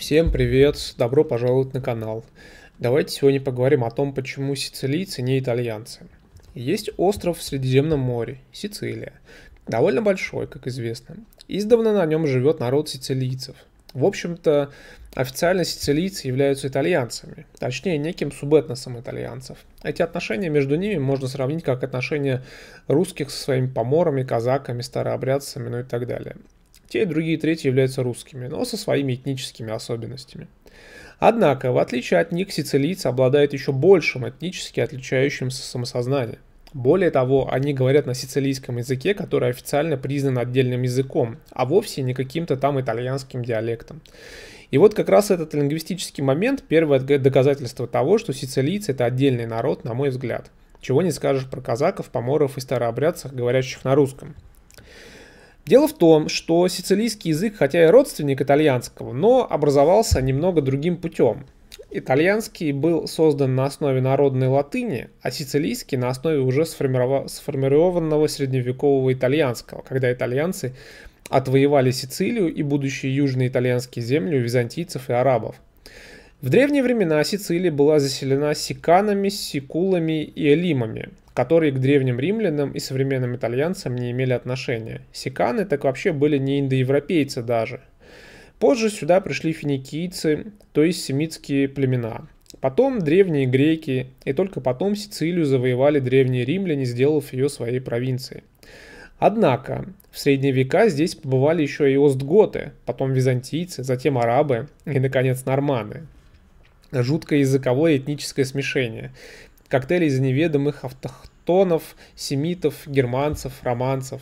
Всем привет, добро пожаловать на канал. Давайте сегодня поговорим о том, почему сицилийцы не итальянцы. Есть остров в Средиземном море, Сицилия. Довольно большой, как известно. Издавна на нем живет народ сицилийцев. В общем-то, официально сицилийцы являются итальянцами, точнее неким субэтносом итальянцев. Эти отношения между ними можно сравнить как отношения русских со своими поморами, казаками, старообрядцами, ну и так далее. Те, и другие, третьи являются русскими, но со своими этническими особенностями. Однако, в отличие от них, сицилийцы обладают еще большим этнически отличающимся самосознанием. Более того, они говорят на сицилийском языке, который официально признан отдельным языком, а вовсе не каким-то там итальянским диалектом. И вот как раз этот лингвистический момент – первое доказательство того, что сицилийцы – это отдельный народ, на мой взгляд. Чего не скажешь про казаков, поморов и старообрядцев, говорящих на русском – Дело в том, что сицилийский язык, хотя и родственник итальянского, но образовался немного другим путем. Итальянский был создан на основе народной латыни, а сицилийский на основе уже сформированного средневекового итальянского, когда итальянцы отвоевали Сицилию и будущие южные итальянские земли у византийцев и арабов – в древние времена Сицилия была заселена сиканами, сикулами и элимами, которые к древним римлянам и современным итальянцам не имели отношения. Сиканы так вообще были не индоевропейцы даже. Позже сюда пришли финикийцы, то есть семитские племена. Потом древние греки, и только потом Сицилию завоевали древние римляне, сделав ее своей провинцией. Однако, в средние века здесь побывали еще и остготы, потом византийцы, затем арабы и, наконец, норманы – жуткое языковое этническое смешение. Коктейли из неведомых автохтонов, семитов, германцев, романцев.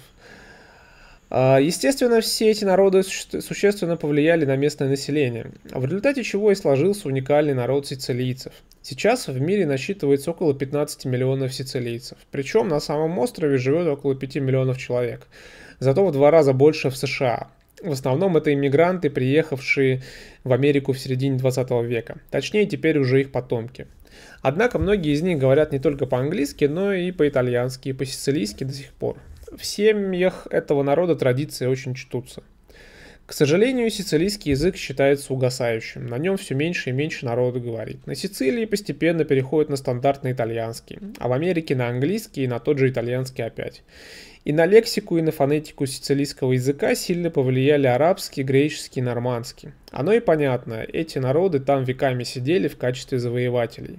А, естественно, все эти народы существенно повлияли на местное население, в результате чего и сложился уникальный народ сицилийцев. Сейчас в мире насчитывается около 15 миллионов сицилийцев, причем на самом острове живет около 5 миллионов человек, зато в два раза больше в США, в основном это иммигранты, приехавшие в Америку в середине 20 века. Точнее, теперь уже их потомки. Однако многие из них говорят не только по-английски, но и по-итальянски, и по-сицилийски до сих пор. В семьях этого народа традиции очень чтутся. К сожалению, сицилийский язык считается угасающим, на нем все меньше и меньше народу говорит. На Сицилии постепенно переходят на стандартный итальянский, а в Америке на английский и на тот же итальянский опять. И на лексику, и на фонетику сицилийского языка сильно повлияли арабский, греческий, нормандский. Оно и понятно, эти народы там веками сидели в качестве завоевателей.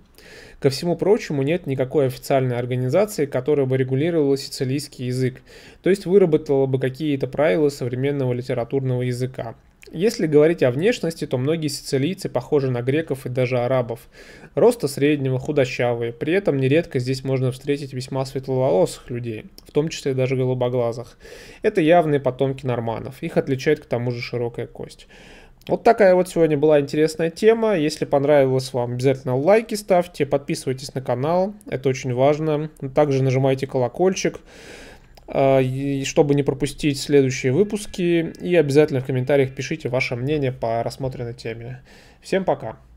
Ко всему прочему, нет никакой официальной организации, которая бы регулировала сицилийский язык, то есть выработала бы какие-то правила современного литературного языка. Если говорить о внешности, то многие сицилийцы похожи на греков и даже арабов. Роста среднего, худощавые, при этом нередко здесь можно встретить весьма светловолосых людей, в том числе даже голубоглазых. Это явные потомки норманов, их отличает к тому же широкая кость. Вот такая вот сегодня была интересная тема. Если понравилось вам, обязательно лайки ставьте, подписывайтесь на канал, это очень важно. Также нажимайте колокольчик. А, чтобы не пропустить следующие выпуски. И обязательно в комментариях пишите ваше мнение по рассмотренной теме. Всем пока!